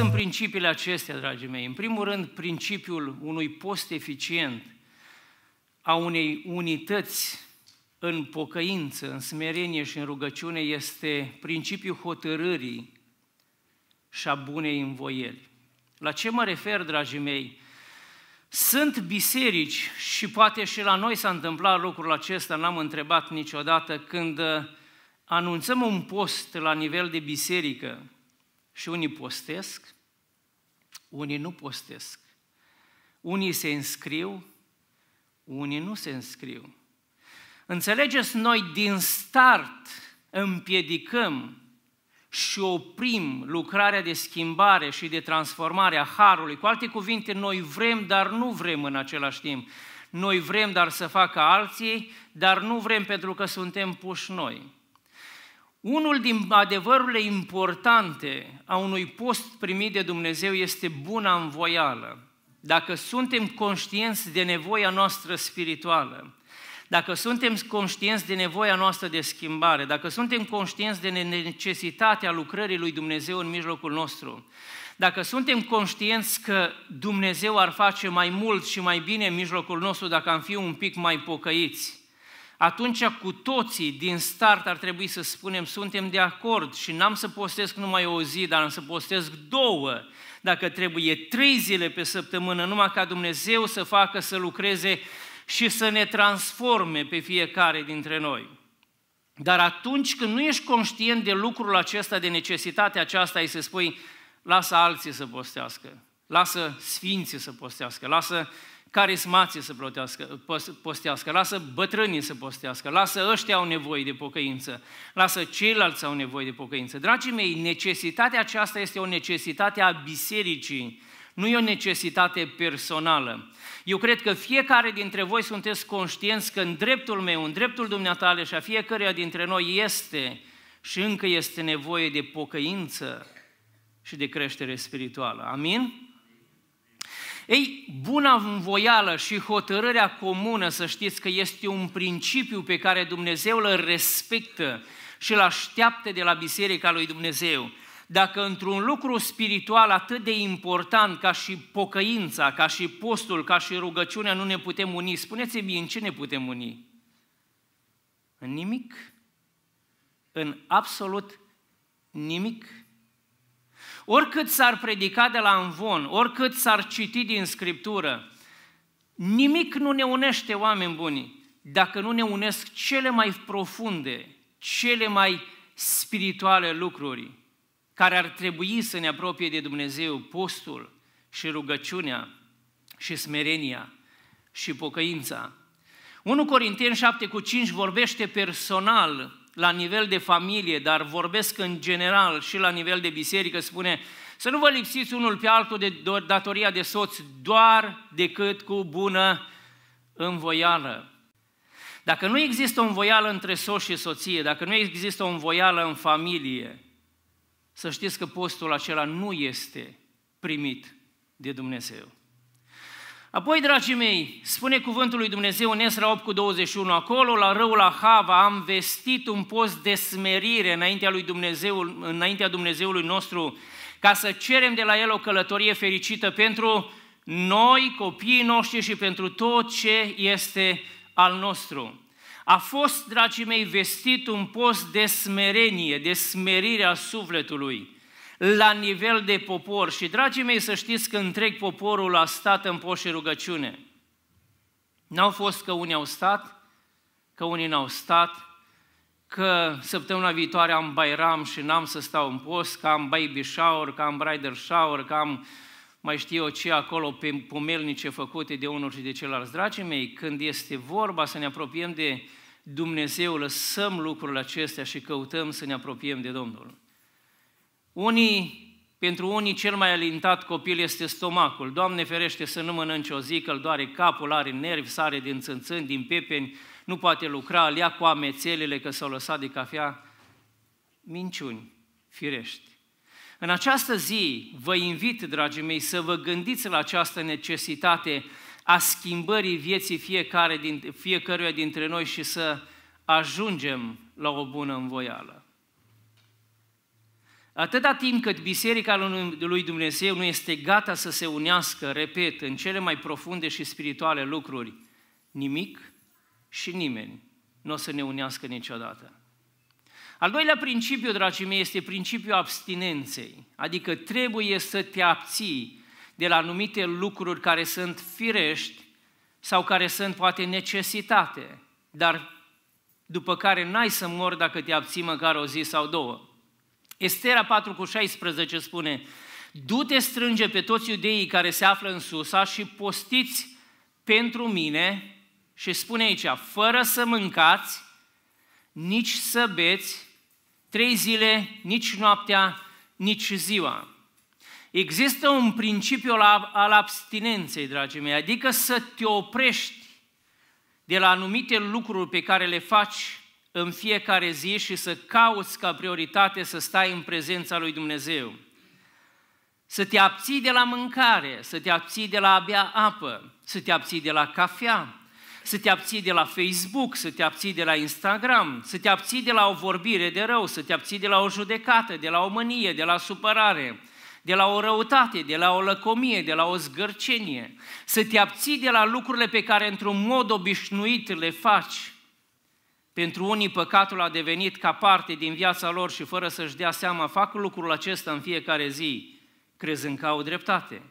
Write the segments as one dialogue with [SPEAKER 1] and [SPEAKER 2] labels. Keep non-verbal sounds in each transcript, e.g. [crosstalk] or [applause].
[SPEAKER 1] sunt principiile acestea, dragii mei? În primul rând, principiul unui post eficient, a unei unități în pocăință, în smerenie și în rugăciune este principiul hotărârii și a bunei învoieli. La ce mă refer, dragii mei? Sunt biserici și poate și la noi s-a întâmplat lucrul acesta, n-am întrebat niciodată, când anunțăm un post la nivel de biserică, și unii postesc, unii nu postesc. Unii se înscriu, unii nu se înscriu. Înțelegeți, noi din start împiedicăm și oprim lucrarea de schimbare și de transformare a harului. Cu alte cuvinte, noi vrem, dar nu vrem în același timp. Noi vrem, dar să facă alții, dar nu vrem pentru că suntem puși noi. Unul din adevărurile importante a unui post primit de Dumnezeu este buna învoială. Dacă suntem conștienți de nevoia noastră spirituală, dacă suntem conștienți de nevoia noastră de schimbare, dacă suntem conștienți de necesitatea lucrării lui Dumnezeu în mijlocul nostru, dacă suntem conștienți că Dumnezeu ar face mai mult și mai bine în mijlocul nostru dacă am fi un pic mai pocăiți, atunci cu toții din start ar trebui să spunem suntem de acord și n-am să postez numai o zi, dar am să postez două, dacă trebuie trei zile pe săptămână, numai ca Dumnezeu să facă să lucreze și să ne transforme pe fiecare dintre noi. Dar atunci când nu ești conștient de lucrul acesta, de necesitatea aceasta, ai să spui, lasă alții să postească, lasă sfinții să postească, lasă carismații să plotească, postească, lasă bătrânii să postească, lasă ăștia au nevoie de pocăință, lasă ceilalți au nevoie de pocăință. Dragii mei, necesitatea aceasta este o necesitate a bisericii, nu e o necesitate personală. Eu cred că fiecare dintre voi sunteți conștienți că în dreptul meu, în dreptul dumneatale și a fiecăruia dintre noi este și încă este nevoie de pocăință și de creștere spirituală. Amin? Ei, buna învoială și hotărârea comună, să știți că este un principiu pe care Dumnezeu îl respectă și îl așteaptă de la Biserica lui Dumnezeu. Dacă într-un lucru spiritual atât de important ca și pocăința, ca și postul, ca și rugăciunea nu ne putem uni, spuneți-mi în ce ne putem uni? În nimic. În absolut nimic. Oricât s-ar predica de la învon, oricât s-ar citi din Scriptură, nimic nu ne unește oameni buni dacă nu ne unesc cele mai profunde, cele mai spirituale lucruri care ar trebui să ne apropie de Dumnezeu, postul și rugăciunea și smerenia și pocăința. 1 Corinteni 7 cu 5 vorbește personal la nivel de familie, dar vorbesc în general și la nivel de biserică, spune să nu vă lipsiți unul pe altul de datoria de soț doar decât cu bună învoială. Dacă nu există o învoială între soț și soție, dacă nu există o învoială în familie, să știți că postul acela nu este primit de Dumnezeu. Apoi, dragii mei, spune cuvântul lui Dumnezeu în Esra 8 cu 21, acolo la răul Ahava am vestit un post de smerire înaintea, lui Dumnezeu, înaintea Dumnezeului nostru ca să cerem de la el o călătorie fericită pentru noi, copiii noștri și pentru tot ce este al nostru. A fost, dragii mei, vestit un post de smerenie, de smerire a sufletului la nivel de popor. Și, dragii mei, să știți că întreg poporul a stat în poș și rugăciune. N-au fost că unii au stat, că unii n-au stat, că săptămâna viitoare am Bairam și n-am să stau în post, că am baby shower, că am bridal shower, că am mai știu eu ce acolo pe pomelnice făcute de unul și de celălalt. Dragii mei, când este vorba să ne apropiem de Dumnezeu, lăsăm lucrurile acestea și căutăm să ne apropiem de Domnul. Unii, pentru unii cel mai alintat copil este stomacul. Doamne ferește să nu mănânce o zi, că îl doare capul, are nervi, sare din țânțâni, din pepeni, nu poate lucra, îl ia cu amețelele că s-au lăsat de cafea. Minciuni, firești. În această zi vă invit, dragii mei, să vă gândiți la această necesitate a schimbării vieții fiecare din, fiecăruia dintre noi și să ajungem la o bună învoială. Atâta timp cât Biserica lui Dumnezeu nu este gata să se unească, repet, în cele mai profunde și spirituale lucruri, nimic și nimeni nu o să ne unească niciodată. Al doilea principiu, dragii mei, este principiul abstinenței, adică trebuie să te abții de la anumite lucruri care sunt firești sau care sunt poate necesitate, dar după care n-ai să mor dacă te abții măcar o zi sau două. Estera 4 cu 16 spune, Du-te strânge pe toți iudeii care se află în Susa și postiți pentru mine și spune aici, fără să mâncați, nici să beți, trei zile, nici noaptea, nici ziua. Există un principiu al abstinenței, dragii mei, adică să te oprești de la anumite lucruri pe care le faci în fiecare zi și să cauți ca prioritate să stai în prezența lui Dumnezeu. Să te abții de la mâncare, să te abții de la abia apă, să te abții de la cafea, să te abții de la Facebook, să te abții de la Instagram, să te abții de la o vorbire de rău, să te abții de la o judecată, de la o mânie, de la supărare, de la o răutate, de la o lăcomie, de la o zgârcenie, să te abții de la lucrurile pe care într-un mod obișnuit le faci, pentru unii păcatul a devenit ca parte din viața lor și fără să-și dea seama fac lucrul acesta în fiecare zi, crezând că au dreptate.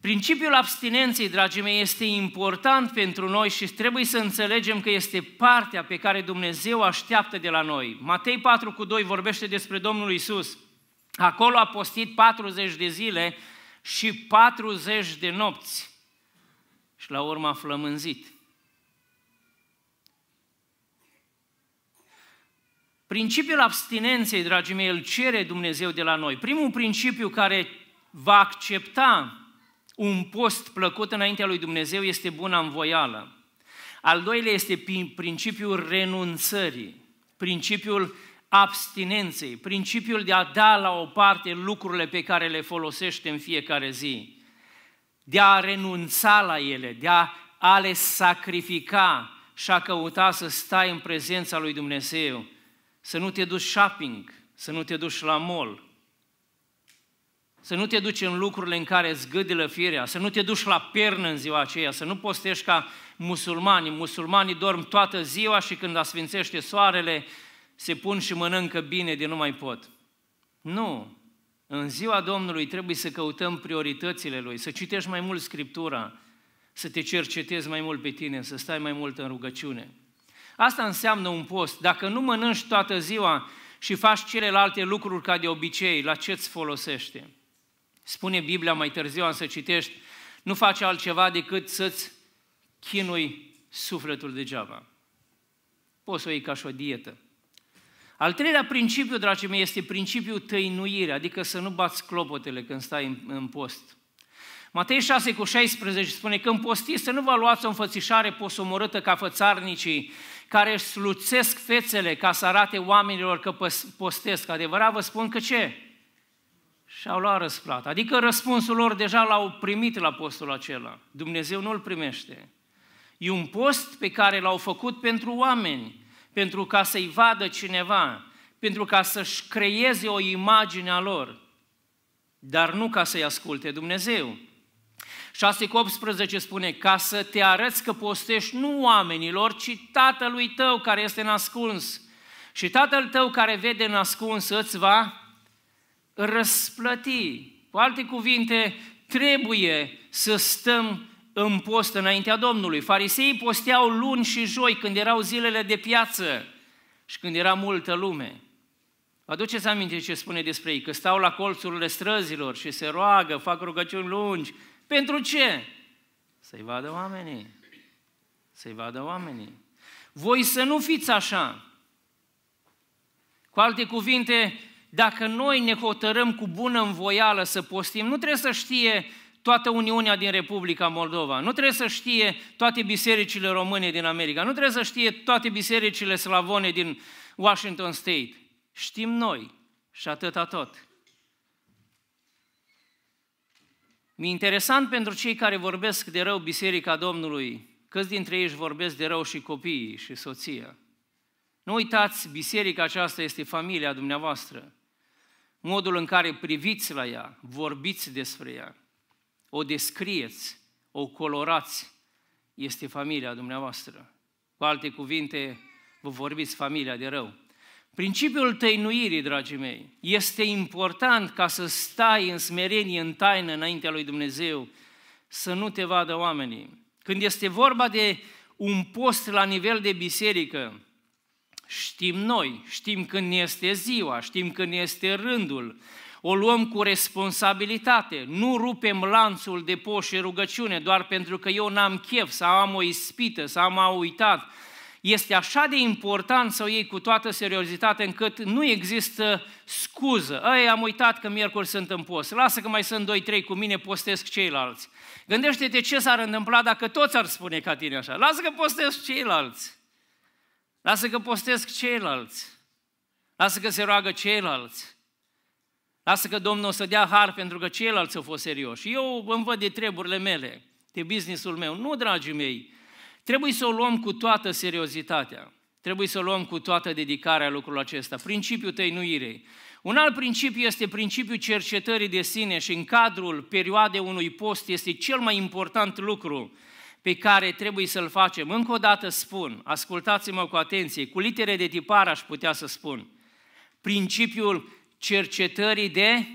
[SPEAKER 1] Principiul abstinenței, dragii mei, este important pentru noi și trebuie să înțelegem că este partea pe care Dumnezeu așteaptă de la noi. Matei 4 cu 2 vorbește despre Domnul Isus. Acolo a postit 40 de zile și 40 de nopți. Și la urmă a flămânzit. Principiul abstinenței, dragii mei, îl cere Dumnezeu de la noi. Primul principiu care va accepta un post plăcut înaintea lui Dumnezeu este buna învoială. Al doilea este principiul renunțării, principiul abstinenței, principiul de a da la o parte lucrurile pe care le folosește în fiecare zi, de a renunța la ele, de a, a le sacrifica și a căuta să stai în prezența lui Dumnezeu să nu te duci shopping, să nu te duci la mall, să nu te duci în lucrurile în care îți gâdilă firea, să nu te duci la pernă în ziua aceea, să nu postești ca musulmanii. Musulmanii dorm toată ziua și când asfințește soarele, se pun și mănâncă bine de nu mai pot. Nu! În ziua Domnului trebuie să căutăm prioritățile Lui, să citești mai mult Scriptura, să te cercetezi mai mult pe tine, să stai mai mult în rugăciune. Asta înseamnă un post. Dacă nu mănânci toată ziua și faci celelalte lucruri ca de obicei, la ce îți folosește? Spune Biblia mai târziu, am să citești, nu faci altceva decât să-ți chinui sufletul degeaba. Poți să o iei ca și o dietă. Al treilea principiu, dragii mei, este principiul tăinuirii, adică să nu bați clopotele când stai în, post. Matei 6 cu 16 spune că în postit să nu vă luați o înfățișare posomorâtă ca fățarnicii, care își sluțesc fețele ca să arate oamenilor că postesc. Adevărat vă spun că ce? Și-au luat răsplata. Adică răspunsul lor deja l-au primit la postul acela. Dumnezeu nu-l primește. E un post pe care l-au făcut pentru oameni, pentru ca să-i vadă cineva, pentru ca să-și creeze o imagine a lor, dar nu ca să-i asculte Dumnezeu. 6 cu 18 spune, ca să te arăți că postești nu oamenilor, ci tatălui tău care este nascuns. Și tatăl tău care vede nascuns îți va răsplăti. Cu alte cuvinte, trebuie să stăm în post înaintea Domnului. Fariseii posteau luni și joi când erau zilele de piață și când era multă lume. Vă aduceți aminte ce spune despre ei, că stau la colțurile străzilor și se roagă, fac rugăciuni lungi, pentru ce? Să-i vadă oamenii. Să-i vadă oamenii. Voi să nu fiți așa. Cu alte cuvinte, dacă noi ne hotărâm cu bună învoială să postim, nu trebuie să știe toată Uniunea din Republica Moldova, nu trebuie să știe toate bisericile române din America, nu trebuie să știe toate bisericile slavone din Washington State. Știm noi și atâta tot. Mi-e interesant pentru cei care vorbesc de rău Biserica Domnului, câți dintre ei își vorbesc de rău și copiii și soția. Nu uitați, biserica aceasta este familia dumneavoastră. Modul în care priviți la ea, vorbiți despre ea, o descrieți, o colorați, este familia dumneavoastră. Cu alte cuvinte, vă vorbiți familia de rău. Principiul tăinuirii, dragii mei, este important ca să stai în smerenie, în taină, înaintea lui Dumnezeu, să nu te vadă oamenii. Când este vorba de un post la nivel de biserică, știm noi, știm când este ziua, știm când este rândul, o luăm cu responsabilitate, nu rupem lanțul de poș și rugăciune doar pentru că eu n-am chef, sau am o ispită, sau am uitat, este așa de important să o iei cu toată seriozitatea, încât nu există scuză. Ei, am uitat că miercuri sunt în post. Lasă că mai sunt 2-3 cu mine, postesc ceilalți. Gândește-te ce s-ar întâmpla dacă toți ar spune ca tine așa. Lasă că postesc ceilalți. Lasă că postesc ceilalți. Lasă că se roagă ceilalți. Lasă că Domnul o să dea har pentru că ceilalți au fost serioși. Eu îmi văd de treburile mele, de businessul meu. Nu, dragii mei, Trebuie să o luăm cu toată seriozitatea. Trebuie să o luăm cu toată dedicarea lucrul acesta. Principiul tăinuirei. Un alt principiu este principiul cercetării de sine și în cadrul perioadei unui post este cel mai important lucru pe care trebuie să-l facem. Încă o dată spun, ascultați-mă cu atenție, cu litere de tipar aș putea să spun, principiul cercetării de,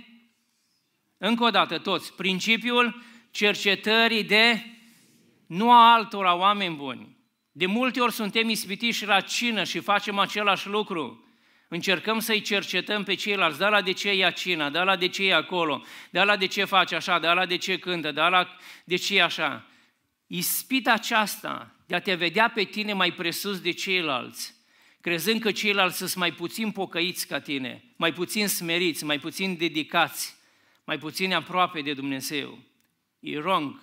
[SPEAKER 1] încă o dată toți, principiul cercetării de nu a altora oameni buni. De multe ori suntem ispitiși la cină și facem același lucru. Încercăm să-i cercetăm pe ceilalți, da la de ce ia cina, da la de ce e acolo, da la de ce face așa, da la de ce cântă, da la de ce e așa. Ispita aceasta de a te vedea pe tine mai presus de ceilalți, crezând că ceilalți sunt mai puțin pocăiți ca tine, mai puțin smeriți, mai puțin dedicați, mai puțin aproape de Dumnezeu. E wrong.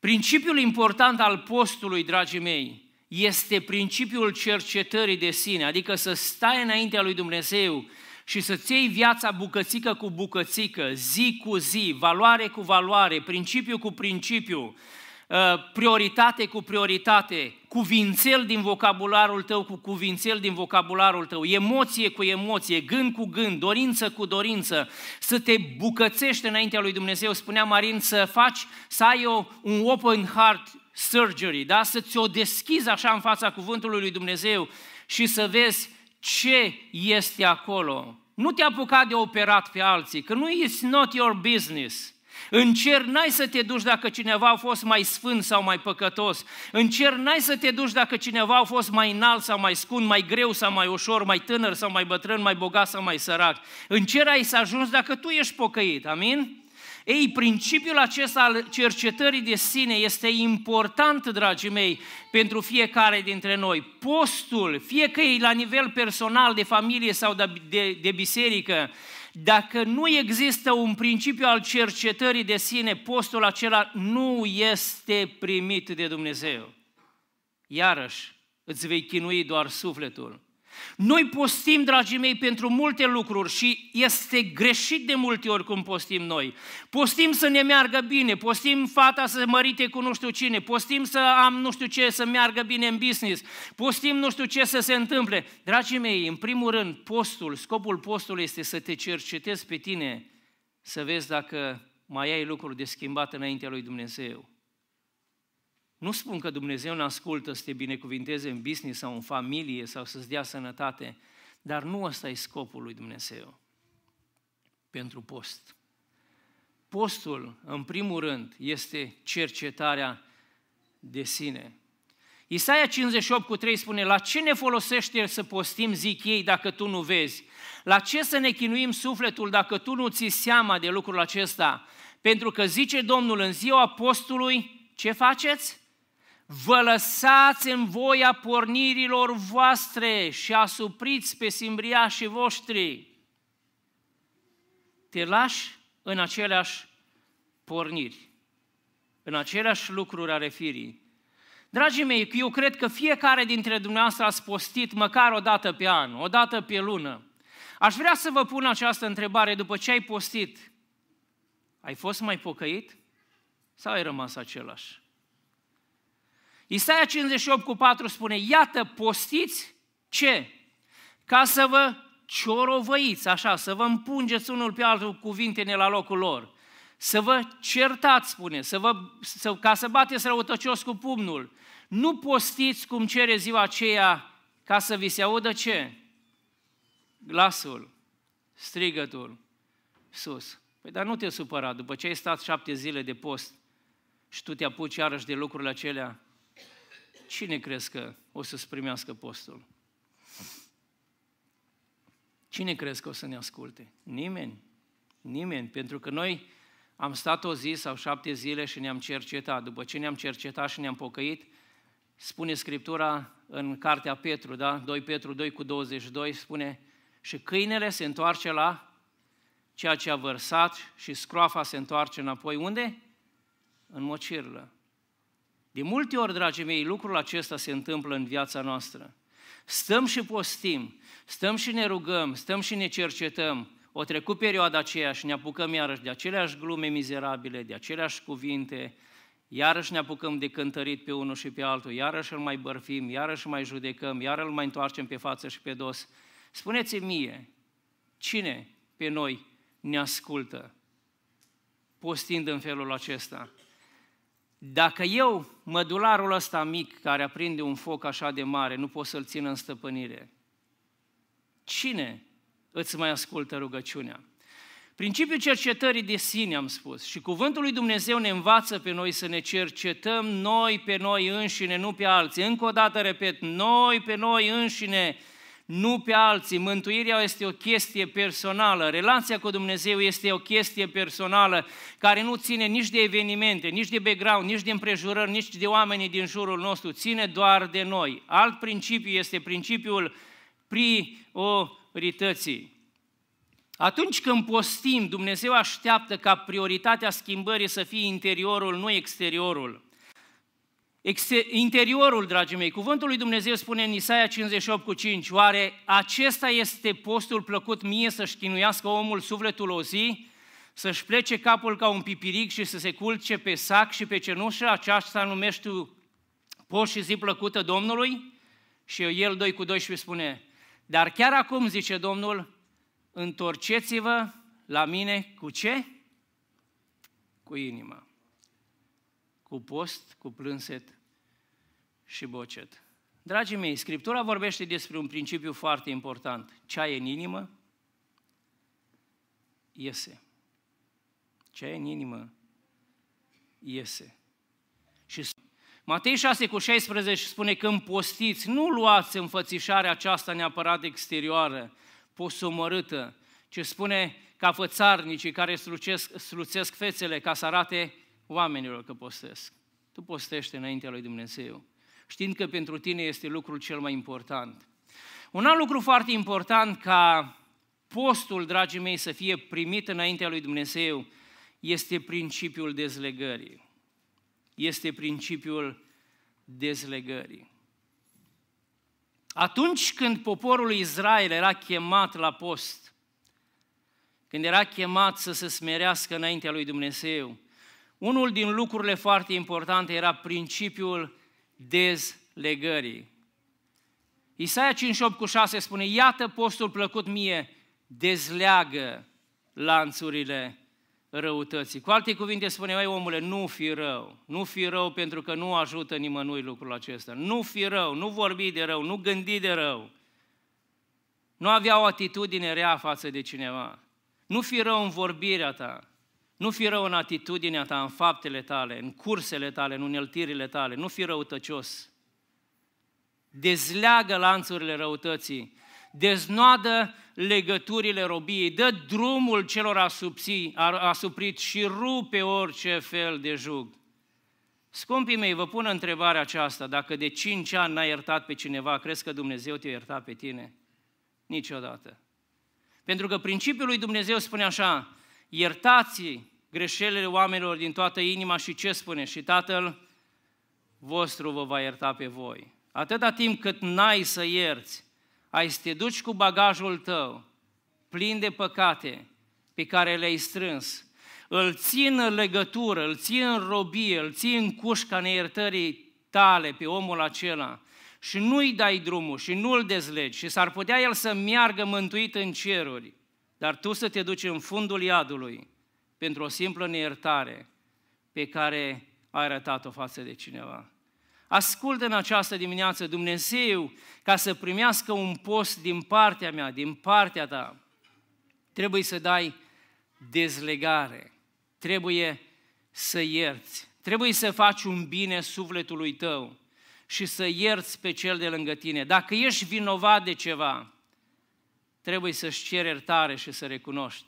[SPEAKER 1] Principiul important al postului, dragii mei, este principiul cercetării de sine, adică să stai înaintea lui Dumnezeu și să-ți iei viața bucățică cu bucățică, zi cu zi, valoare cu valoare, principiu cu principiu, Uh, prioritate cu prioritate, cuvințel din vocabularul tău cu cuvințel din vocabularul tău, emoție cu emoție, gând cu gând, dorință cu dorință, să te bucățești înaintea lui Dumnezeu, spunea Marin, să faci, să ai o, un open heart surgery, da? să ți-o deschizi așa în fața cuvântului lui Dumnezeu și să vezi ce este acolo. Nu te apuca de operat pe alții, că nu it's not your business – în cer n-ai să te duci dacă cineva a fost mai sfânt sau mai păcătos. În cer n-ai să te duci dacă cineva a fost mai înalt sau mai scund, mai greu sau mai ușor, mai tânăr sau mai bătrân, mai bogat sau mai sărac. În cer ai să ajungi dacă tu ești pocăit. Amin? Ei, principiul acesta al cercetării de sine este important, dragii mei, pentru fiecare dintre noi. Postul, fie că e la nivel personal, de familie sau de, de, de biserică, dacă nu există un principiu al cercetării de sine, postul acela nu este primit de Dumnezeu. Iarăși, îți vei chinui doar sufletul. Noi postim, dragii mei, pentru multe lucruri și este greșit de multe ori cum postim noi. Postim să ne meargă bine, postim fata să mărite cu nu știu cine, postim să am nu știu ce să meargă bine în business, postim nu știu ce să se întâmple. Dragii mei, în primul rând, postul, scopul postului este să te cercetezi pe tine, să vezi dacă mai ai lucruri de schimbat înaintea lui Dumnezeu. Nu spun că Dumnezeu ne ascultă să te binecuvinteze în business sau în familie sau să-ți dea sănătate, dar nu ăsta e scopul lui Dumnezeu pentru post. Postul, în primul rând, este cercetarea de sine. Isaia 58 cu 3 spune, la ce ne folosește să postim, zic ei, dacă tu nu vezi? La ce să ne chinuim sufletul dacă tu nu ți seama de lucrul acesta? Pentru că zice Domnul, în ziua postului, ce faceți? vă lăsați în voia pornirilor voastre și asupriți pe simbriașii voștri. Te lași în aceleași porniri, în aceleași lucruri ale firii. Dragii mei, eu cred că fiecare dintre dumneavoastră ați postit măcar o dată pe an, o dată pe lună. Aș vrea să vă pun această întrebare după ce ai postit. Ai fost mai pocăit sau ai rămas același? Isaia 58 cu 4 spune, iată, postiți ce? Ca să vă ciorovăiți, așa, să vă împungeți unul pe altul cuvintele la locul lor. Să vă certați, spune, să vă, să, ca să bateți răutăcios cu pumnul. Nu postiți cum cere ziua aceea ca să vi se audă ce? Glasul, strigătul, sus. Păi dar nu te supăra, după ce ai stat șapte zile de post și tu te apuci iarăși de lucrurile acelea, cine crezi că o să-ți primească postul? Cine crezi că o să ne asculte? Nimeni. Nimeni. Pentru că noi am stat o zi sau șapte zile și ne-am cercetat. După ce ne-am cercetat și ne-am pocăit, spune Scriptura în Cartea Petru, da? 2 Petru 2 cu 22, spune și câinele se întoarce la ceea ce a vărsat și scroafa se întoarce înapoi. Unde? În mocirlă. De multe ori, dragii mei, lucrul acesta se întâmplă în viața noastră. Stăm și postim, stăm și ne rugăm, stăm și ne cercetăm. O trecut perioada aceea și ne apucăm iarăși de aceleași glume mizerabile, de aceleași cuvinte, iarăși ne apucăm de cântărit pe unul și pe altul, iarăși îl mai bărfim, iarăși îl mai judecăm, iarăși îl mai întoarcem pe față și pe dos. Spuneți-mi mie, cine pe noi ne ascultă postind în felul acesta? Dacă eu, mădularul ăsta mic care aprinde un foc așa de mare, nu pot să-l țin în stăpânire, cine îți mai ascultă rugăciunea? Principiul cercetării de sine, am spus, și cuvântul lui Dumnezeu ne învață pe noi să ne cercetăm noi pe noi înșine, nu pe alții. Încă o dată repet, noi pe noi înșine, nu pe alții. Mântuirea este o chestie personală, relația cu Dumnezeu este o chestie personală care nu ține nici de evenimente, nici de background, nici de împrejurări, nici de oamenii din jurul nostru, ține doar de noi. Alt principiu este principiul priorității. Atunci când postim, Dumnezeu așteaptă ca prioritatea schimbării să fie interiorul, nu exteriorul interiorul, dragii mei, cuvântul lui Dumnezeu spune în Isaia 58 cu 5, oare acesta este postul plăcut mie să-și chinuiască omul sufletul o zi, să-și plece capul ca un pipiric și să se culce pe sac și pe cenușă, aceasta numești tu post și zi plăcută Domnului? Și el 2 cu 12 spune, dar chiar acum, zice Domnul, întorceți-vă la mine cu ce? Cu inima cu post, cu plânset, și bocet. Dragii mei, Scriptura vorbește despre un principiu foarte important. Ce ai în inimă, iese. Ce ai în inimă, iese. Și Matei 6 cu 16 spune, că postiți, nu luați înfățișarea aceasta neapărat exterioară, posomorâtă, ci spune ca fățarnicii care slucesc, sluțesc fețele ca să arate oamenilor că postesc. Tu postește înaintea lui Dumnezeu știind că pentru tine este lucrul cel mai important. Un alt lucru foarte important ca postul, dragii mei, să fie primit înaintea lui Dumnezeu este principiul dezlegării. Este principiul dezlegării. Atunci când poporul Israel era chemat la post, când era chemat să se smerească înaintea lui Dumnezeu, unul din lucrurile foarte importante era principiul dezlegării. Isaia 58 cu 6 spune, iată postul plăcut mie, dezleagă lanțurile răutății. Cu alte cuvinte spune, mai omule, nu fi rău, nu fi rău pentru că nu ajută nimănui lucrul acesta. Nu fi rău, nu vorbi de rău, nu gândi de rău. Nu avea o atitudine rea față de cineva. Nu fi rău în vorbirea ta. Nu fi rău în atitudinea ta, în faptele tale, în cursele tale, în uneltirile tale. Nu fi răutăcios. Dezleagă lanțurile răutății. Deznoadă legăturile robiei. Dă drumul celor asupții, asuprit și rupe orice fel de jug. Scumpii mei, vă pun întrebarea aceasta. Dacă de cinci ani n-ai iertat pe cineva, crezi că Dumnezeu te iertat pe tine? Niciodată. Pentru că principiul lui Dumnezeu spune așa, iertați greșelile oamenilor din toată inima și ce spune? Și Tatăl vostru vă va ierta pe voi. Atâta timp cât n-ai să ierți, ai să te duci cu bagajul tău plin de păcate pe care le-ai strâns, îl țin în legătură, îl țin în robie, îl țin în cușca neiertării tale pe omul acela și nu-i dai drumul și nu-l dezlegi și s-ar putea el să meargă mântuit în ceruri dar tu să te duci în fundul iadului pentru o simplă neiertare pe care ai arătat-o față de cineva. Ascultă în această dimineață Dumnezeu ca să primească un post din partea mea, din partea ta. Trebuie să dai dezlegare, trebuie să ierți, trebuie să faci un bine sufletului tău și să ierți pe cel de lângă tine. Dacă ești vinovat de ceva, trebuie să-și ceri iertare și să recunoști.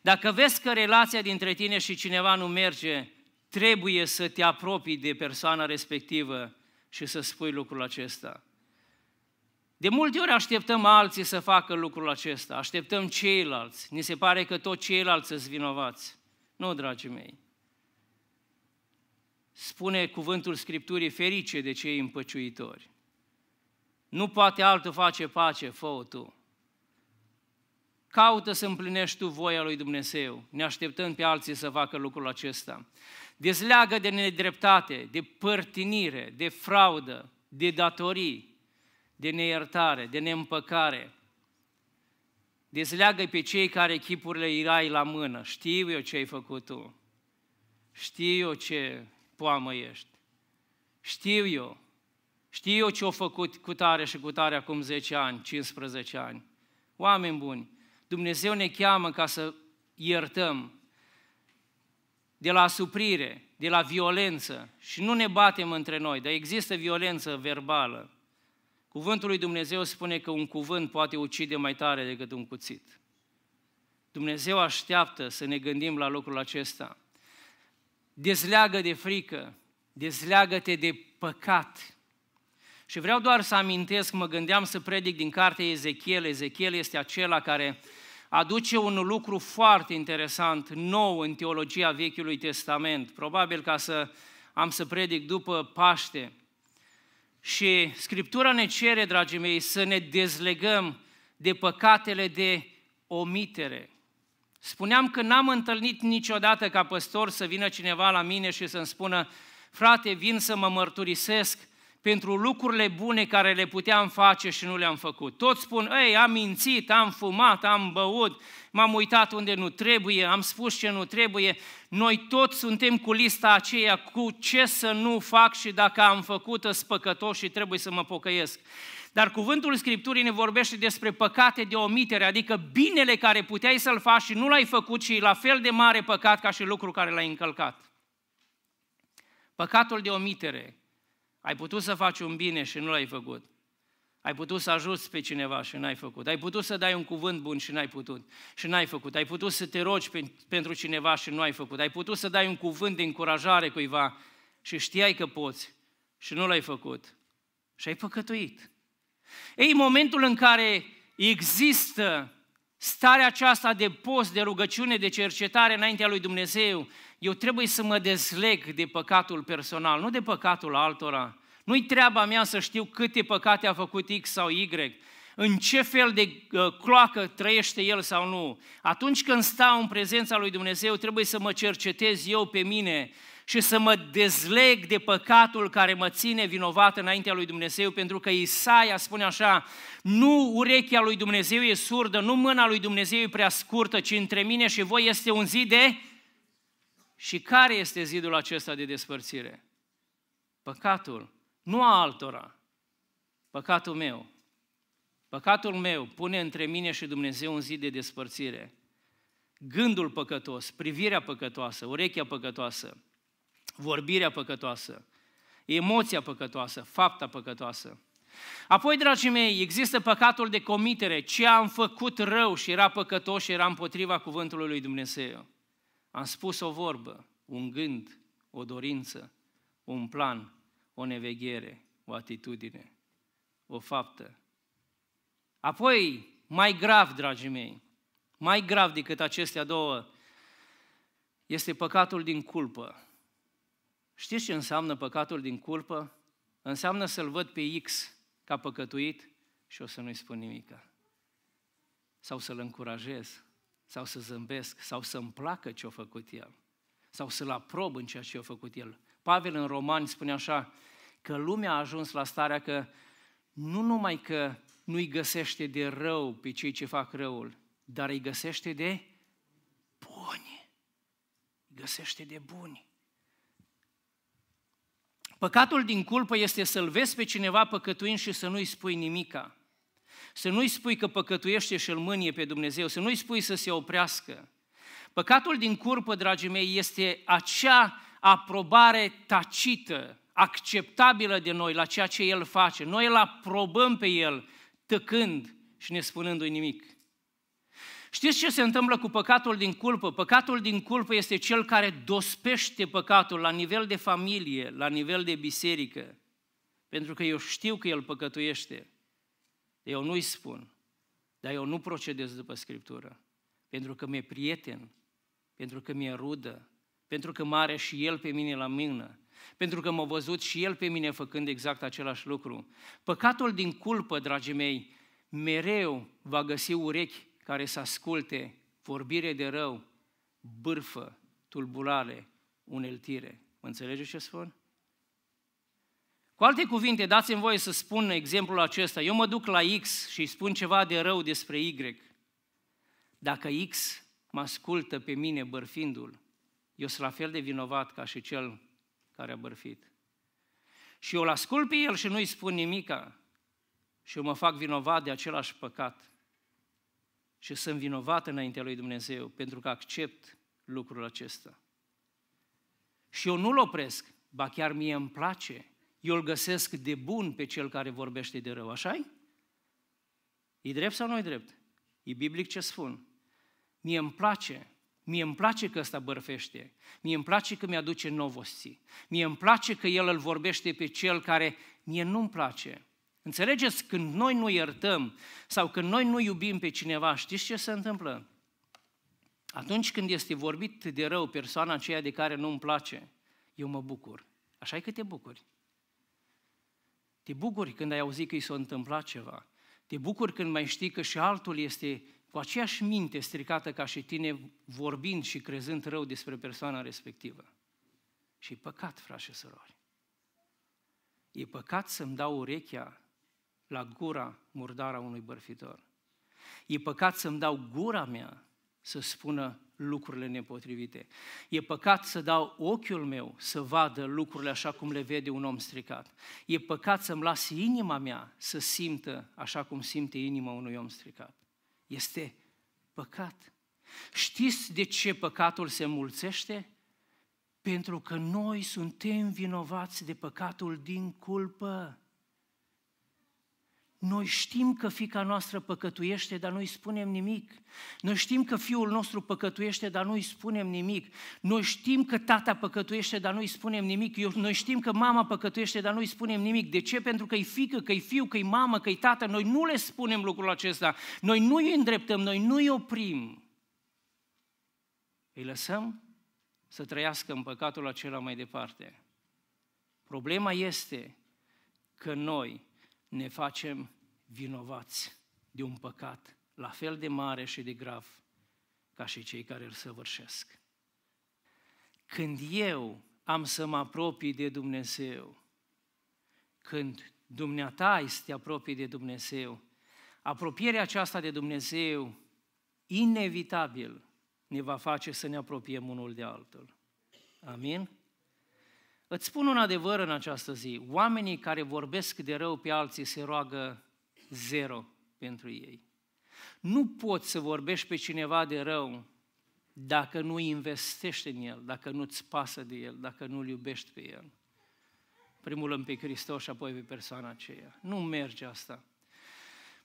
[SPEAKER 1] Dacă vezi că relația dintre tine și cineva nu merge, trebuie să te apropii de persoana respectivă și să spui lucrul acesta. De multe ori așteptăm alții să facă lucrul acesta, așteptăm ceilalți, ni se pare că tot ceilalți sunt vinovați. Nu, dragii mei. Spune cuvântul Scripturii ferice de cei împăciuitori. Nu poate altul face pace, fă tu. Caută să împlinești tu voia lui Dumnezeu, ne așteptăm pe alții să facă lucrul acesta. Dezleagă de nedreptate, de părtinire, de fraudă, de datorii, de neiertare, de neîmpăcare. Dezleagă pe cei care chipurile irai la mână. Știu eu ce ai făcut tu. Știu eu ce poamă ești. Știu eu. Știu eu ce au făcut cu tare și cu tare acum 10 ani, 15 ani. Oameni buni, Dumnezeu ne cheamă ca să iertăm de la suprire, de la violență și nu ne batem între noi, dar există violență verbală. Cuvântul lui Dumnezeu spune că un cuvânt poate ucide mai tare decât un cuțit. Dumnezeu așteaptă să ne gândim la lucrul acesta. Dezleagă de frică, dezleagă-te de păcat, și vreau doar să amintesc, mă gândeam să predic din cartea Ezechiel. Ezechiel este acela care aduce un lucru foarte interesant, nou în teologia Vechiului Testament. Probabil ca să am să predic după Paște. Și Scriptura ne cere, dragii mei, să ne dezlegăm de păcatele de omitere. Spuneam că n-am întâlnit niciodată ca păstor să vină cineva la mine și să-mi spună frate, vin să mă mărturisesc pentru lucrurile bune care le puteam face și nu le-am făcut. Toți spun, ei, am mințit, am fumat, am băut, m-am uitat unde nu trebuie, am spus ce nu trebuie. Noi toți suntem cu lista aceea cu ce să nu fac și dacă am făcut spăcătoși și trebuie să mă pocăiesc. Dar cuvântul Scripturii ne vorbește despre păcate de omitere, adică binele care puteai să-l faci și nu l-ai făcut și la fel de mare păcat ca și lucru care l-ai încălcat. Păcatul de omitere, ai putut să faci un bine și nu l-ai făcut. Ai putut să ajuți pe cineva și n-ai făcut. Ai putut să dai un cuvânt bun și n-ai putut. Și n-ai făcut. Ai putut să te rogi pe, pentru cineva și nu ai făcut. Ai putut să dai un cuvânt de încurajare cuiva și știai că poți și nu l-ai făcut. Și ai păcătuit. Ei, momentul în care există starea aceasta de post, de rugăciune, de cercetare înaintea lui Dumnezeu, eu trebuie să mă dezleg de păcatul personal, nu de păcatul altora. Nu-i treaba mea să știu câte păcate a făcut X sau Y, în ce fel de uh, cloacă trăiește el sau nu. Atunci când stau în prezența lui Dumnezeu, trebuie să mă cercetez eu pe mine și să mă dezleg de păcatul care mă ține vinovat înaintea lui Dumnezeu, pentru că Isaia spune așa, nu urechea lui Dumnezeu e surdă, nu mâna lui Dumnezeu e prea scurtă, ci între mine și voi este un zid de și care este zidul acesta de despărțire? Păcatul, nu a altora. Păcatul meu. Păcatul meu pune între mine și Dumnezeu un zid de despărțire. Gândul păcătos, privirea păcătoasă, urechea păcătoasă, vorbirea păcătoasă, emoția păcătoasă, fapta păcătoasă. Apoi, dragii mei, există păcatul de comitere, ce am făcut rău și era păcătos și era împotriva cuvântului lui Dumnezeu. Am spus o vorbă, un gând, o dorință, un plan, o neveghere, o atitudine, o faptă. Apoi, mai grav, dragii mei, mai grav decât acestea două, este păcatul din culpă. Știți ce înseamnă păcatul din culpă? Înseamnă să-l văd pe X ca păcătuit și o să nu-i spun nimic. Sau să-l încurajez sau să zâmbesc, sau să-mi placă ce-a făcut el, sau să-l aprob în ceea ce a făcut el. Pavel în Romani spune așa, că lumea a ajuns la starea că nu numai că nu-i găsește de rău pe cei ce fac răul, dar îi găsește de buni. Îi găsește de buni. Păcatul din culpă este să-l vezi pe cineva păcătuind și să nu-i spui nimica. Să nu-i spui că păcătuiește și îl mânie pe Dumnezeu, să nu-i spui să se oprească. Păcatul din curpă, dragii mei, este acea aprobare tacită, acceptabilă de noi la ceea ce El face. Noi îl aprobăm pe El, tăcând și ne spunându-i nimic. Știți ce se întâmplă cu păcatul din culpă? Păcatul din culpă este cel care dospește păcatul la nivel de familie, la nivel de biserică, pentru că eu știu că el păcătuiește. Eu nu-i spun, dar eu nu procedez după Scriptură, pentru că mi-e prieten, pentru că mi-e rudă, pentru că mă are și el pe mine la mână, pentru că m-a văzut și el pe mine făcând exact același lucru. Păcatul din culpă, dragii mei, mereu va găsi urechi care să asculte vorbire de rău, bârfă, tulburare, uneltire. Mă înțelegeți ce spun? Cu alte cuvinte, dați-mi voie să spun exemplul acesta. Eu mă duc la X și îi spun ceva de rău despre Y. Dacă X mă ascultă pe mine bărfindu-l, eu sunt la fel de vinovat ca și cel care a bărfit. Și eu îl ascult pe el și nu-i spun nimica. Și eu mă fac vinovat de același păcat. Și sunt vinovat înaintea lui Dumnezeu pentru că accept lucrul acesta. Și eu nu-l opresc, ba chiar mie îmi place eu îl găsesc de bun pe cel care vorbește de rău, așa -i? E drept sau nu e drept? E biblic ce spun. Mie îmi place, mie îmi place că ăsta bărfește, mie îmi place că mi-aduce novosti, mie îmi place că el îl vorbește pe cel care mie nu-mi place. Înțelegeți? Când noi nu iertăm sau când noi nu iubim pe cineva, știți ce se întâmplă? Atunci când este vorbit de rău persoana aceea de care nu-mi place, eu mă bucur. Așa e că te bucuri. Te bucuri când ai auzit că i s-a întâmplat ceva. Te bucuri când mai știi că și altul este cu aceeași minte stricată ca și tine, vorbind și crezând rău despre persoana respectivă. Și e păcat, frați și sorori. E păcat să-mi dau urechea la gura murdara unui bărfitor. E păcat să-mi dau gura mea să spună lucrurile nepotrivite. E păcat să dau ochiul meu să vadă lucrurile așa cum le vede un om stricat. E păcat să-mi las inima mea să simtă așa cum simte inima unui om stricat. Este păcat. Știți de ce păcatul se mulțește? Pentru că noi suntem vinovați de păcatul din culpă. Noi știm că fica noastră păcătuiește, dar nu-i spunem nimic. Noi știm că fiul nostru păcătuiește, dar nu-i spunem nimic. Noi știm că tata păcătuiește, dar nu-i spunem nimic. Noi știm că mama păcătuiește, dar nu-i spunem nimic. De ce? Pentru că-i fică, că-i fiu, că-i mamă, că-i tată. Noi nu le spunem lucrul acesta. Noi nu-i îndreptăm, noi nu-i oprim. Îi lăsăm să trăiască în păcatul acela mai departe. Problema este că noi ne facem vinovați de un păcat la fel de mare și de grav ca și cei care îl săvârșesc. Când eu am să mă apropii de Dumnezeu, când dumneata este apropii de Dumnezeu, apropierea aceasta de Dumnezeu inevitabil ne va face să ne apropiem unul de altul. Amin? Îți spun un adevăr în această zi. Oamenii care vorbesc de rău pe alții se roagă zero pentru ei. Nu poți să vorbești pe cineva de rău dacă nu investești în el, dacă nu-ți pasă de el, dacă nu-l iubești pe el. Primul în pe Hristos și apoi pe persoana aceea. Nu merge asta.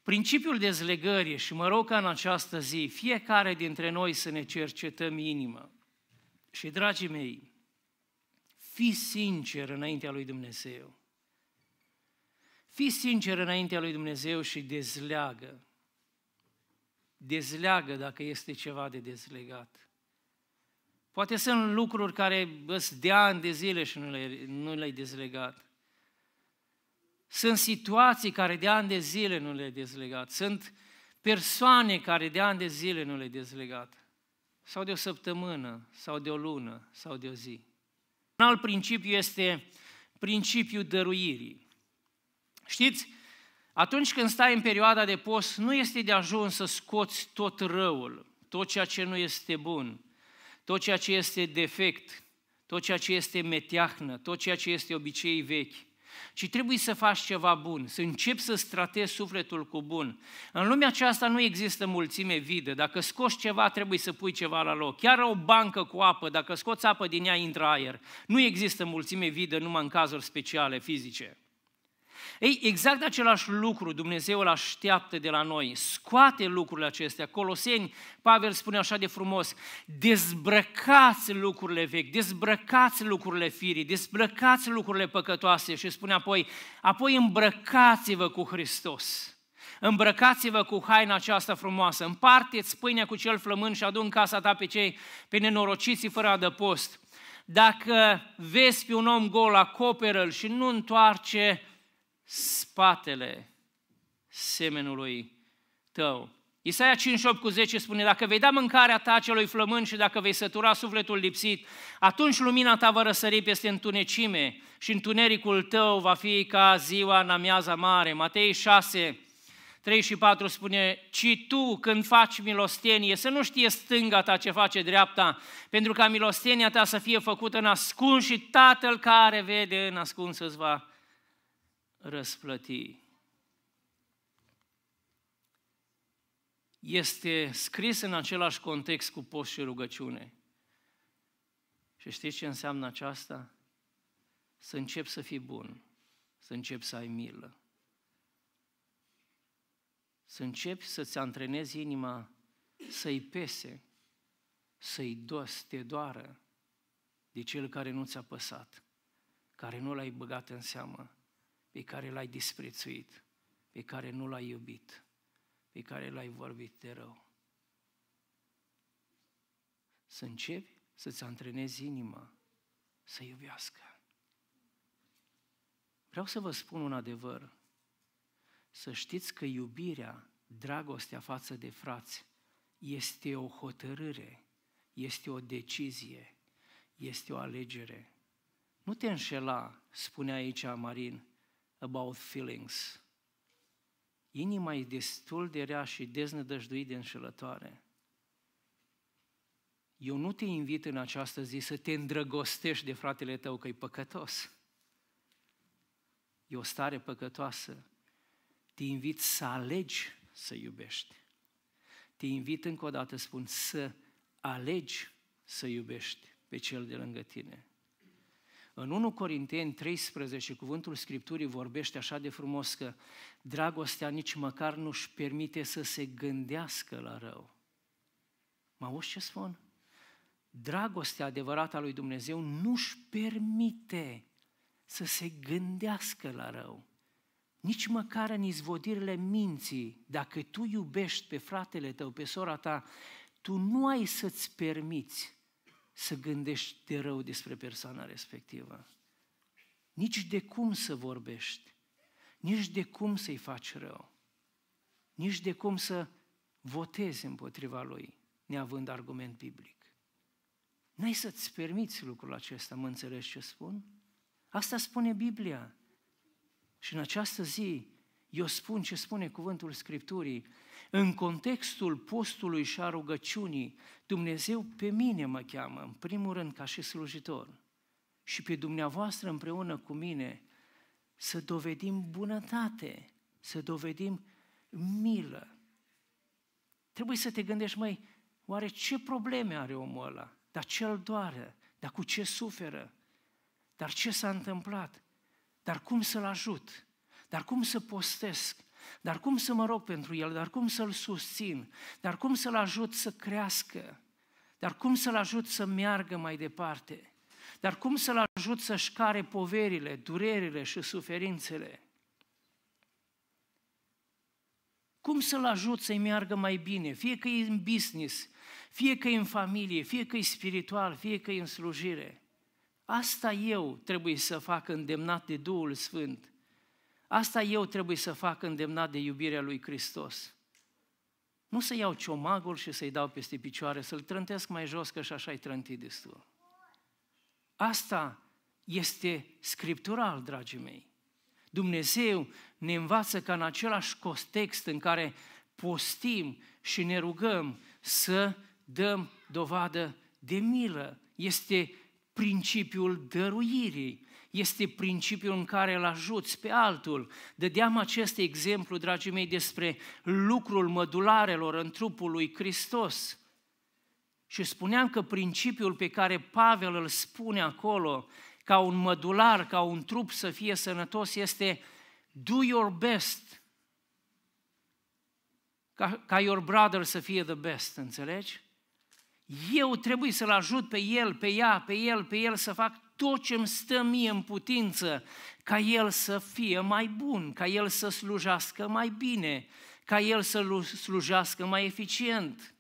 [SPEAKER 1] Principiul dezlegării și mă rog ca în această zi fiecare dintre noi să ne cercetăm inima. Și dragii mei, Fii sincer înaintea lui Dumnezeu. Fii sincer înaintea lui Dumnezeu și dezleagă. Dezleagă dacă este ceva de dezlegat. Poate sunt lucruri care îți de ani de zile și nu le-ai, nu le dezlegat. Sunt situații care de ani de zile nu le-ai dezlegat. Sunt persoane care de ani de zile nu le-ai dezlegat. Sau de o săptămână, sau de o lună, sau de o zi. Un alt principiu este principiul dăruirii. Știți, atunci când stai în perioada de post, nu este de ajuns să scoți tot răul, tot ceea ce nu este bun, tot ceea ce este defect, tot ceea ce este meteahnă, tot ceea ce este obicei vechi ci trebuie să faci ceva bun, să începi să stratezi sufletul cu bun. În lumea aceasta nu există mulțime vide. Dacă scoți ceva, trebuie să pui ceva la loc. Chiar o bancă cu apă, dacă scoți apă din ea, intră aer. Nu există mulțime vide numai în cazuri speciale, fizice. Ei, exact același lucru Dumnezeu îl așteaptă de la noi. Scoate lucrurile acestea. Coloseni, Pavel spune așa de frumos, dezbrăcați lucrurile vechi, dezbrăcați lucrurile firii, dezbrăcați lucrurile păcătoase și spune apoi, apoi îmbrăcați-vă cu Hristos. Îmbrăcați-vă cu haina aceasta frumoasă, împarteți pâinea cu cel flămând și adun casa ta pe cei pe nenorociții fără adăpost. Dacă vezi pe un om gol, acoperă-l și nu întoarce spatele semenului tău. Isaia 58 cu 10 spune, dacă vei da mâncarea ta celui flămân și dacă vei sătura sufletul lipsit, atunci lumina ta va răsări peste întunecime și întunericul tău va fi ca ziua în amiaza mare. Matei 6, 3 și 4 spune, ci tu când faci milostenie, să nu știe stânga ta ce face dreapta, pentru ca milostenia ta să fie făcută în ascuns și Tatăl care vede în ascuns îți va răsplăti. Este scris în același context cu post și rugăciune. Și știți ce înseamnă aceasta? Să începi să fii bun, să începi să ai milă, să începi să-ți antrenezi inima să-i pese, să-i dos, te doară de cel care nu ți-a păsat, care nu l-ai băgat în seamă, pe care l-ai disprețuit, pe care nu l-ai iubit, pe care l-ai vorbit de rău. Să începi să-ți antrenezi inima să iubească. Vreau să vă spun un adevăr. Să știți că iubirea, dragostea față de frați, este o hotărâre, este o decizie, este o alegere. Nu te înșela, spune aici Marin, about feelings. Inima e destul de rea și deznădăjduit de înșelătoare. Eu nu te invit în această zi să te îndrăgostești de fratele tău că e păcătos. E o stare păcătoasă. Te invit să alegi să iubești. Te invit încă o dată, spun, să alegi să iubești pe cel de lângă tine. În 1 Corinteni 13, cuvântul Scripturii vorbește așa de frumos că dragostea nici măcar nu-și permite să se gândească la rău. Mă auzi ce spun? Dragostea adevărată a lui Dumnezeu nu-și permite să se gândească la rău. Nici măcar în izvodirile minții, dacă tu iubești pe fratele tău, pe sora ta, tu nu ai să-ți permiți să gândești de rău despre persoana respectivă. Nici de cum să vorbești, nici de cum să-i faci rău, nici de cum să votezi împotriva lui, neavând argument biblic. N-ai să-ți permiți lucrul acesta, mă înțelegi ce spun? Asta spune Biblia. Și în această zi, eu spun ce spune cuvântul Scripturii, în contextul postului și a rugăciunii, Dumnezeu pe mine mă cheamă, în primul rând, ca și slujitor, și pe dumneavoastră împreună cu mine, să dovedim bunătate, să dovedim milă. Trebuie să te gândești, mai oare ce probleme are omul ăla? Dar ce îl doare? Dar cu ce suferă? Dar ce s-a întâmplat? Dar cum să-l ajut? Dar cum să postesc? Dar cum să mă rog pentru el? Dar cum să-l susțin? Dar cum să-l ajut să crească? Dar cum să-l ajut să meargă mai departe? Dar cum să-l ajut să-și care poverile, durerile și suferințele? Cum să-l ajut să-i meargă mai bine? Fie că e în business, fie că e în familie, fie că e spiritual, fie că e în slujire. Asta eu trebuie să fac îndemnat de Duhul Sfânt. Asta eu trebuie să fac îndemnat de iubirea lui Hristos. Nu să iau ciomagul și să-i dau peste picioare, să-l trântesc mai jos, că și așa ai trântit destul. Asta este scriptural, dragii mei. Dumnezeu ne învață ca în același context în care postim și ne rugăm să dăm dovadă de milă. Este principiul dăruirii este principiul în care îl ajuți pe altul. Dădeam acest exemplu, dragii mei, despre lucrul mădularelor în trupul lui Hristos. Și spuneam că principiul pe care Pavel îl spune acolo, ca un mădular, ca un trup să fie sănătos, este do your best. Ca, ca your brother să fie the best, înțelegi? Eu trebuie să-l ajut pe el, pe ea, pe el, pe el să fac tot ce îmi stă mie în putință ca El să fie mai bun, ca El să slujească mai bine, ca El să slujească mai eficient.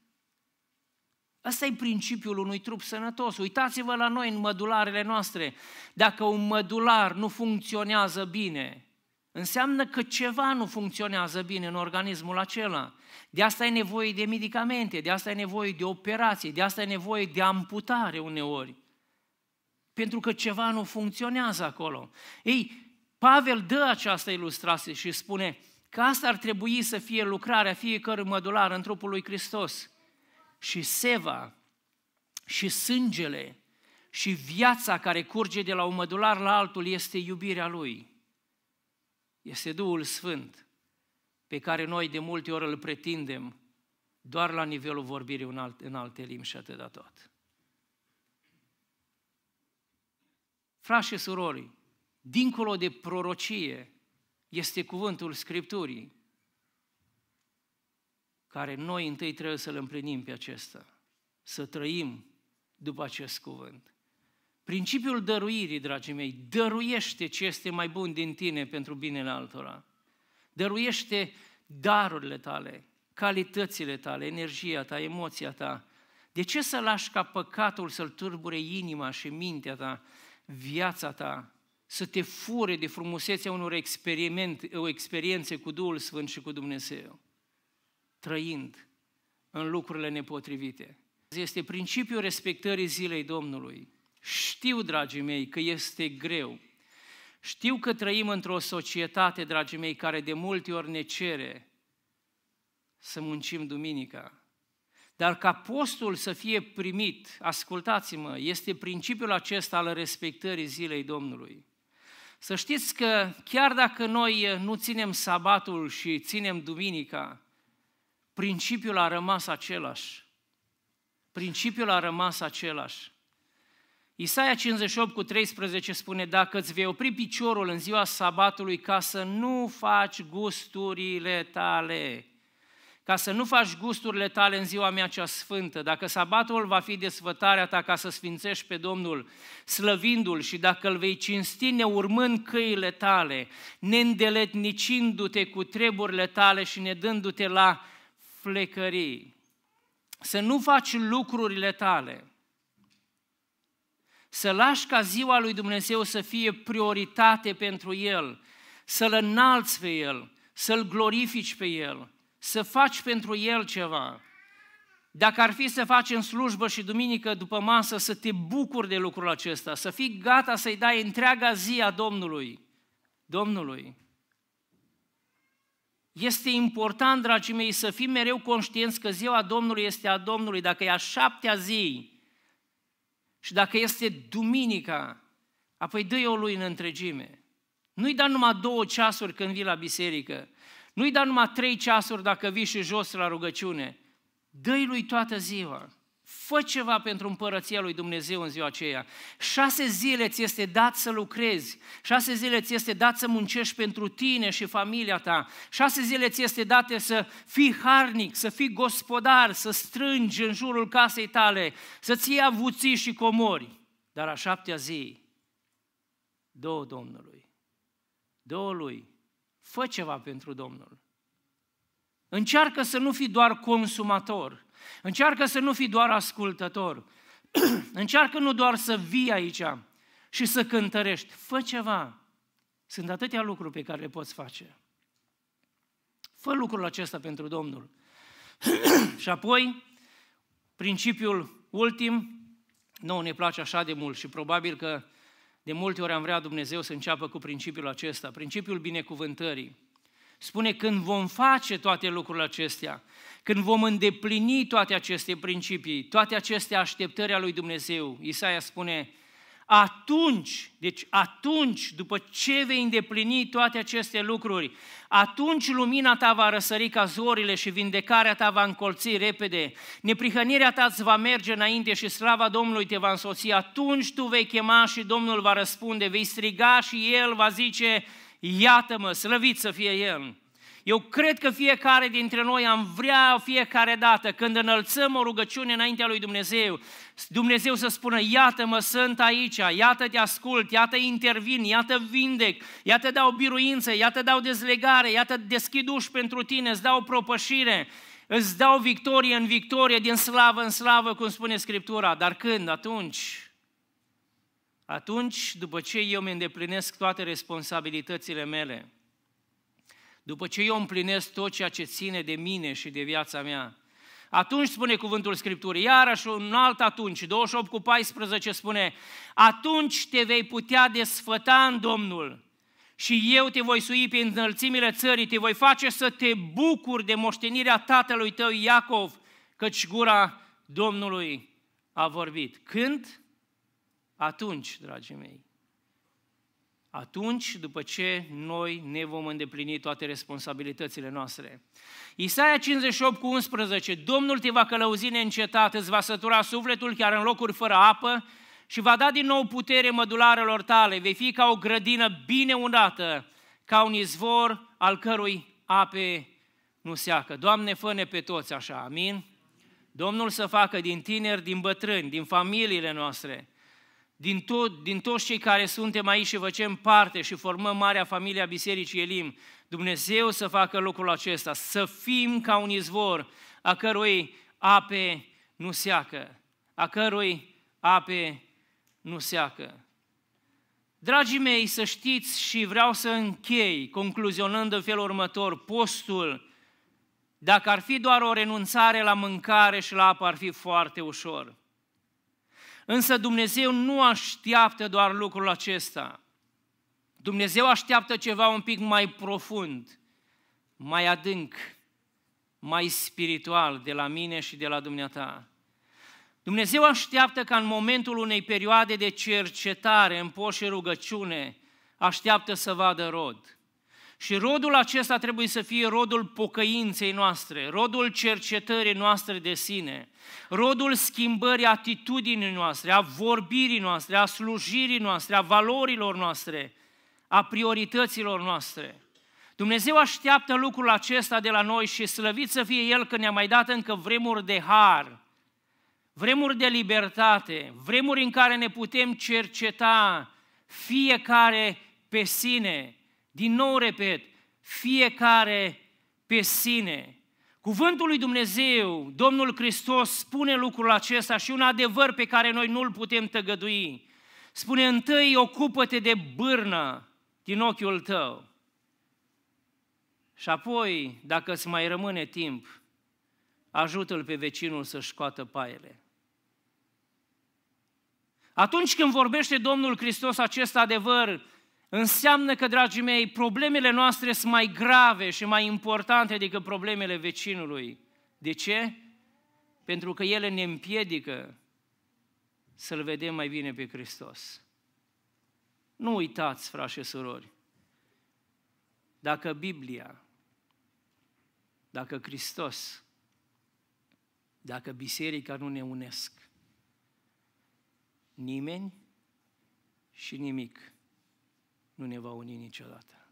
[SPEAKER 1] Asta e principiul unui trup sănătos. Uitați-vă la noi în mădularele noastre. Dacă un mădular nu funcționează bine, înseamnă că ceva nu funcționează bine în organismul acela. De asta e nevoie de medicamente, de asta e nevoie de operații, de asta e nevoie de amputare uneori pentru că ceva nu funcționează acolo. Ei, Pavel dă această ilustrație și spune că asta ar trebui să fie lucrarea fiecărui mădular în trupul lui Hristos. Și seva, și sângele, și viața care curge de la un mădular la altul este iubirea lui. Este Duhul Sfânt, pe care noi de multe ori îl pretindem doar la nivelul vorbirii în alte, limbi și atât tot. Frați și surori, dincolo de prorocie este cuvântul Scripturii, care noi întâi trebuie să-l împlinim pe acesta, să trăim după acest cuvânt. Principiul dăruirii, dragii mei, dăruiește ce este mai bun din tine pentru binele altora. Dăruiește darurile tale, calitățile tale, energia ta, emoția ta. De ce să lași ca păcatul să-l turbure inima și mintea ta viața ta să te fure de frumusețea unor o experiențe cu Duhul Sfânt și cu Dumnezeu, trăind în lucrurile nepotrivite. Este principiul respectării zilei Domnului. Știu, dragii mei, că este greu. Știu că trăim într-o societate, dragii mei, care de multe ori ne cere să muncim duminica, dar ca postul să fie primit, ascultați-mă, este principiul acesta al respectării zilei Domnului. Să știți că chiar dacă noi nu ținem sabatul și ținem duminica, principiul a rămas același. Principiul a rămas același. Isaia 58 cu 13 spune, dacă îți vei opri piciorul în ziua sabatului ca să nu faci gusturile tale, ca să nu faci gusturile tale în ziua mea cea sfântă, dacă sabatul va fi desfătarea ta ca să sfințești pe Domnul, slăvindu-L și dacă îl vei cinsti neurmând căile tale, neîndeletnicindu-te cu treburile tale și nedându-te la flecării. Să nu faci lucrurile tale, să lași ca ziua lui Dumnezeu să fie prioritate pentru El, să-L înalți pe El, să-L glorifici pe El – să faci pentru El ceva. Dacă ar fi să faci în slujbă și duminică după masă, să te bucuri de lucrul acesta, să fii gata să-i dai întreaga zi a Domnului. Domnului. Este important, dragii mei, să fim mereu conștienți că ziua Domnului este a Domnului, dacă e a șaptea zi și dacă este duminica, apoi dă-i-o lui în întregime. Nu-i da numai două ceasuri când vii la biserică, nu-i da numai trei ceasuri dacă vii și jos la rugăciune. Dă-i lui toată ziua. Fă ceva pentru împărăția lui Dumnezeu în ziua aceea. Șase zile ți este dat să lucrezi, șase zile ți este dat să muncești pentru tine și familia ta, șase zile ți este date să fii harnic, să fii gospodar, să strângi în jurul casei tale, să-ți iei avuții și comori. Dar a șaptea zi, două Domnului, două lui, Fă ceva pentru Domnul. Încearcă să nu fii doar consumator. Încearcă să nu fii doar ascultător. [clears throat] Încearcă nu doar să vii aici și să cântărești. Fă ceva. Sunt atâtea lucruri pe care le poți face. Fă lucrul acesta pentru Domnul. [clears throat] și apoi, principiul ultim, nu ne place așa de mult și probabil că de multe ori am vrea Dumnezeu să înceapă cu principiul acesta, principiul binecuvântării. Spune când vom face toate lucrurile acestea, când vom îndeplini toate aceste principii, toate aceste așteptări ale lui Dumnezeu. Isaia spune, atunci, deci atunci, după ce vei îndeplini toate aceste lucruri, atunci lumina ta va răsări ca zorile și vindecarea ta va încolți repede, neprihănirea ta îți va merge înainte și slava Domnului te va însoți, atunci tu vei chema și Domnul va răspunde, vei striga și El va zice, iată-mă, slăvit să fie El. Eu cred că fiecare dintre noi am vrea fiecare dată când înălțăm o rugăciune înaintea lui Dumnezeu, Dumnezeu să spună, iată-mă, sunt aici, iată te ascult, iată intervin, iată vindec, iată dau biruință, iată dau dezlegare, iată deschid uși pentru tine, îți dau propășire, îți dau victorie în victorie, din slavă în slavă, cum spune Scriptura. Dar când? Atunci atunci, după ce eu îmi îndeplinesc toate responsabilitățile mele, după ce eu împlinesc tot ceea ce ține de mine și de viața mea. Atunci spune cuvântul Scripturii, iarăși un alt atunci, 28 cu 14 spune, atunci te vei putea desfăta în Domnul și eu te voi sui pe înălțimile țării, te voi face să te bucuri de moștenirea tatălui tău Iacov, căci gura Domnului a vorbit. Când? Atunci, dragii mei atunci după ce noi ne vom îndeplini toate responsabilitățile noastre. Isaia 58 cu 11, Domnul te va călăuzi neîncetat, îți va sătura sufletul chiar în locuri fără apă și va da din nou putere mădularelor tale, vei fi ca o grădină bine unată, ca un izvor al cărui ape nu seacă. Doamne, fă pe toți așa, amin? Domnul să facă din tineri, din bătrâni, din familiile noastre, din, tot, din toți cei care suntem aici și facem parte și formăm marea familie a Bisericii Elim, Dumnezeu să facă locul acesta, să fim ca un izvor a cărui ape nu seacă, a cărui ape nu seacă. Dragii mei, să știți și vreau să închei concluzionând în felul următor, postul, dacă ar fi doar o renunțare la mâncare și la apă, ar fi foarte ușor. Însă Dumnezeu nu așteaptă doar lucrul acesta. Dumnezeu așteaptă ceva un pic mai profund, mai adânc, mai spiritual de la mine și de la dumneata. Dumnezeu așteaptă ca în momentul unei perioade de cercetare în poș și rugăciune, așteaptă să vadă rod. Și rodul acesta trebuie să fie rodul pocăinței noastre, rodul cercetării noastre de sine, rodul schimbării atitudinii noastre, a vorbirii noastre, a slujirii noastre, a valorilor noastre, a priorităților noastre. Dumnezeu așteaptă lucrul acesta de la noi și slăvit să fie El că ne-a mai dat încă vremuri de har, vremuri de libertate, vremuri în care ne putem cerceta fiecare pe sine, din nou repet, fiecare pe sine. Cuvântul lui Dumnezeu, Domnul Hristos, spune lucrul acesta și un adevăr pe care noi nu-l putem tăgădui. Spune întâi, ocupă-te de bârnă din ochiul tău. Și apoi, dacă îți mai rămâne timp, ajută-l pe vecinul să-și scoată paiele. Atunci când vorbește Domnul Hristos acest adevăr, Înseamnă că, dragii mei, problemele noastre sunt mai grave și mai importante decât problemele vecinului. De ce? Pentru că ele ne împiedică să-L vedem mai bine pe Hristos. Nu uitați, frați și surori, dacă Biblia, dacă Hristos, dacă biserica nu ne unesc, nimeni și nimic nu ne va uni niciodată.